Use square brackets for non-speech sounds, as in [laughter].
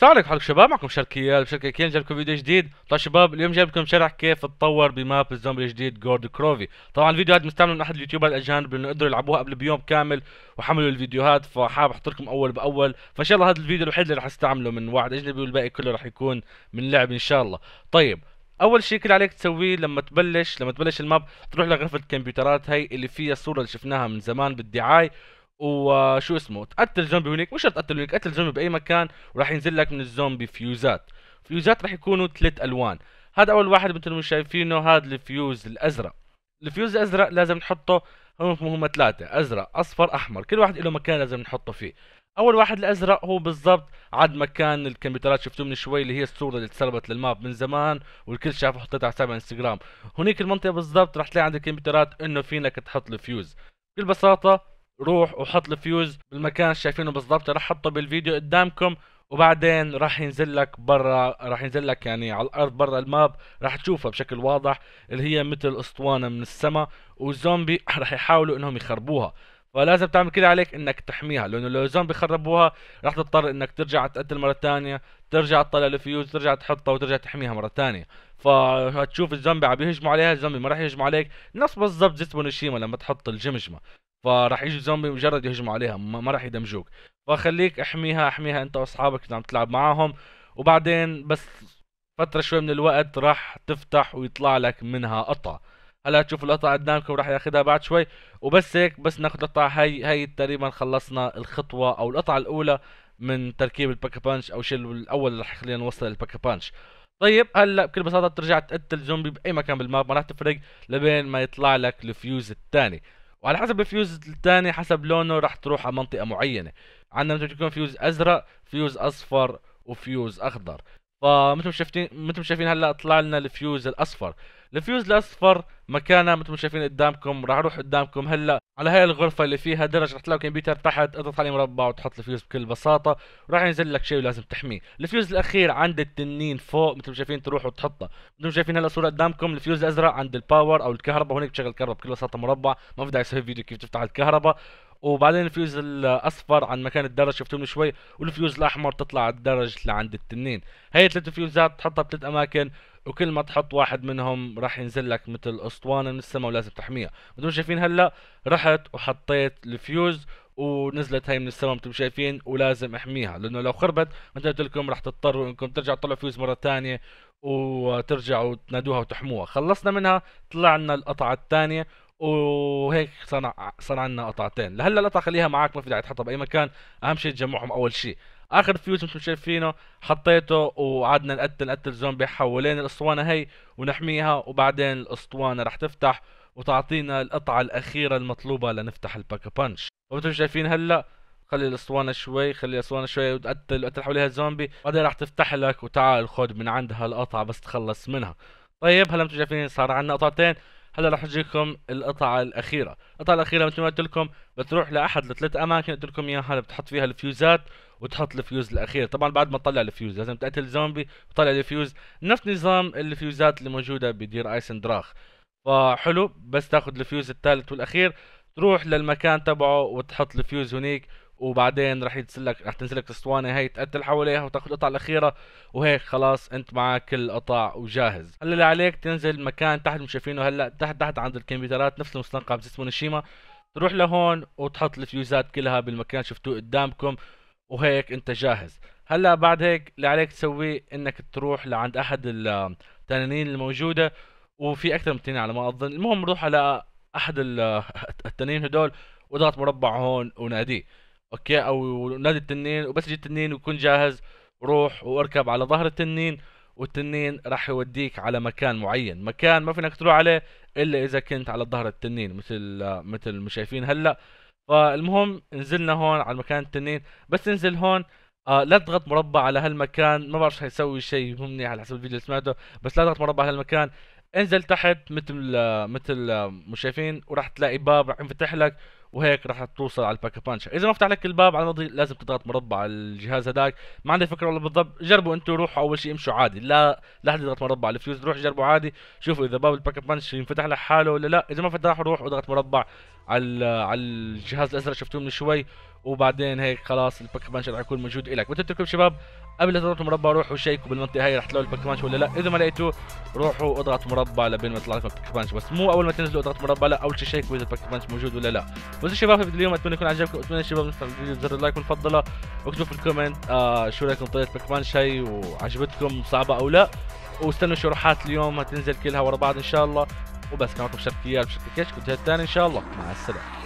السلام عليكم حلقة شباب معكم شركيال شركة كيان جايب لكم فيديو جديد طبعا شباب اليوم جايب لكم شرح كيف تطور بماب الزومبي الجديد جورد كروفي طبعا الفيديو هذا مستعمل من احد اليوتيوبر الاجانب انه قدروا يلعبوها قبل بيوم كامل وحملوا الفيديوهات فحاب احط لكم اول باول فان شاء الله هذا الفيديو الوحيد اللي رح استعمله من واحد اجنبي والباقي كله رح يكون من لعب ان شاء الله طيب اول شيء كل عليك تسويه لما تبلش لما تبلش الماب تروح لغرفه الكمبيوترات هي اللي فيها الصوره اللي شفناها من زمان بالدعايه وشو اسمه تقتل زومبي هناك مش تقتل هناك تقتل زومبي باي مكان وراح ينزل لك من الزومبي فيوزات فيوزات راح يكونوا ثلاث الوان هذا اول واحد مثل ما شايفينه هذا الفيوز الازرق الفيوز الازرق لازم نحطه هم هم ثلاثه ازرق اصفر احمر كل واحد له مكان لازم نحطه فيه اول واحد الازرق هو بالضبط عاد مكان الكمبيوترات شفتوه من شوي اللي هي الصوره اللي تسربت للماب من زمان والكل شافه حطيتها على حساب انستغرام هونيك المنطقه بالضبط راح تلاقي عند الكمبيوترات انه فينك تحط الفيوز بكل بساطه روح وحط الفيوز بالمكان اللي شايفينه بالضبط رح حطه بالفيديو قدامكم وبعدين راح ينزل لك برا راح ينزل لك يعني على الارض برا الماب راح تشوفها بشكل واضح اللي هي مثل اسطوانه من السماء والزومبي [clears throat] راح يحاولوا انهم يخربوها فلازم تعمل كده عليك انك تحميها لانه لو الزومبي خربوها راح تضطر انك ترجع تقتل مره ثانيه ترجع تطلع الفيوز ترجع تحطها وترجع تحميها مره ثانيه فهتشوف الزومبي عم يهجموا عليها الزومبي ما راح يهجموا عليك نفس بالضبط زيت ونشيما لما تحط الجمجمه فراح يجي زومبي مجرد يهجموا عليها ما راح يدمجوك فخليك احميها احميها انت واصحابك اللي عم تلعب معاهم وبعدين بس فتره شوي من الوقت راح تفتح ويطلع لك منها قطع هلا تشوف القطع قدامكم وراح ياخذها بعد شوي وبس هيك بس ناخذ القطع هي هي تقريبا خلصنا الخطوه او القطعه الاولى من تركيب الباك بانش او شيء الاول اللي راح يخلينا نوصل الباك بانش طيب هلا بكل بساطه بترجع تقتل زومبي باي مكان بالماب ما راح تفرق لبين ما يطلع لك الفيوز الثاني وعلى حسب الفيوز الثاني حسب لونه راح تروح على منطقه معينه عندنا مثل يكون فيوز ازرق فيوز اصفر وفيوز اخضر فمثل ما شايفين مثل ما شايفين هلا طلع لنا الفيوز الاصفر الفيوز الاصفر مكانه مثل ما شايفين قدامكم راح اروح قدامكم هلا على هاي الغرفه اللي فيها درج رح تلاقي كمبيوتر تحت اضغط عليه مربع وتحط الفيوز بكل بساطه وراح ينزل لك شيء ولازم تحميه الفيوز الاخير عند التنين فوق مثل ما شايفين تروح وتحطه مثل ما شايفين هلا صوره قدامكم الفيوز الازرق عند الباور او الكهرباء هونيك بتشغل الكهرباء بكل بساطه مربع ما في داعي اسوي فيديو كيف تفتح الكهرباء وبعدين الفيوز الاصفر عن مكان الدرج شفتوه من شوي والفيوز الاحمر تطلع على الدرج لعند التنين هي ثلاث فيوزات تحطها بثلاث اماكن وكل ما تحط واحد منهم راح ينزل لك مثل اسطوانه من السماء ولازم تحميها مثل ما شايفين هلا رحت وحطيت الفيوز ونزلت هاي من السماء مثل ما شايفين ولازم احميها لانه لو خربت مثل قلت لكم راح تضطروا انكم ترجعوا تطلعوا فيوز مره ثانيه وترجعوا تنادوها وتحموها خلصنا منها طلعنا القطعه الثانيه وهيك صنع صار عندنا قطعتين لهلا القطعه خليها معك ما في داعي تحطها باي مكان اهم شيء تجمعهم اول شيء اخر فيوز مثل ما شايفينه حطيته وقعدنا نقتل نقتل زومبي حوالين الاسطوانه هي ونحميها وبعدين الاسطوانه رح تفتح وتعطينا القطعه الاخيره المطلوبه لنفتح الباكا بانش ومثل ما شايفين هلا خلي الاسطوانه شوي خلي الاسطوانه شوي وتقتل وقتل حواليها الزومبي بعدين رح تفتح لك وتعال خذ من عندها القطعه بس تخلص منها طيب هلا مثل ما شايفين صار عندنا قطعتين هلا رح اجيكم القطعه الاخيره القطعه الاخيره مثل ما قلت لكم بتروح لاحد الثلاث اماكن قلت لكم اياها بتحط فيها الفيوزات وتحط الفيوز الاخير طبعا بعد ما تطلع الفيوز لازم تقتل زومبي وتطلع الفيوز نفس نظام الفيوزات اللي موجوده بدير آيسن دراخ، فحلو بس تاخذ الفيوز الثالث والاخير تروح للمكان تبعه وتحط الفيوز هنيك وبعدين رح يتسلك رح تنزلك اسطوانة هي تقتل حواليها وتاخذ القطعه الاخيره وهيك خلاص انت معك كل القطع وجاهز هلا اللي عليك تنزل مكان تحت مش شايفينه هلا تحت تحت عند الكمبيوترات نفس المستنقع بجسم مونوشيما تروح لهون وتحط الفيوزات كلها بالمكان شفتوه قدامكم وهيك انت جاهز هلا بعد هيك اللي عليك تسويه انك تروح لعند احد التنانين الموجوده وفي اكثر من تنين على ما اظن المهم نروح على احد [laughs] التنين هدول وضغط مربع هون وناديه اوكي او نادي التنين وبس يجي التنين وكون جاهز روح واركب على ظهر التنين والتنين راح يوديك على مكان معين مكان ما فينك تروح عليه الا اذا كنت على ظهر التنين مثل مثل ما شايفين هلا فالمهم نزلنا هون على مكان التنين بس ننزل هون آه لا تضغط مربع على هالمكان ما بعرف حيسوي شيء منيح على حسب الفيديو اللي سمعته بس لا تضغط مربع على هالمكان انزل تحت مثل مثل مش شايفين وراح تلاقي باب راح ينفتح لك وهيك راح توصل على الباك بانش اذا ما فتح لك الباب على الماضي لازم تضغط مربع على الجهاز هذاك ما عندي فكره والله بالضبط جربوا انتم روحوا اول شيء امشوا عادي لا لا حد يضغط مربع على الفيوز روح جربوا عادي شوفوا اذا باب الباك بانش ينفتح لحاله ولا لا اذا ما فتح روح اضغط مربع على على الجهاز الازرق شفتوه من شوي وبعدين هيك خلاص الباك بانش رح يكون موجود الك تتركوا شباب قبل لا تضغطوا مربع روحوا شيكوا بالمنطقه هي رح تلاقوا الباك بانش ولا لا اذا ما لقيتوه روحوا اضغطوا مربع لبين ما يطلع لكم الباك بانش بس مو اول ما تنزلوا اضغطوا مربع لا اول شيء شيكوا اذا الباك بانش موجود ولا لا بس شباب في اليوم اتمنى يكون عجبكم اتمنى شباب نفس الفيديو زر اللايك المفضله واكتبوا في الكومنت آه شو رايكم طريقه الباك بانش هي وعجبتكم صعبه او لا واستنوا شروحات اليوم هتنزل كلها ورا بعض ان شاء الله وبس كان معكم شركيات بشركة كيش كنت الثاني ان شاء الله مع السلامه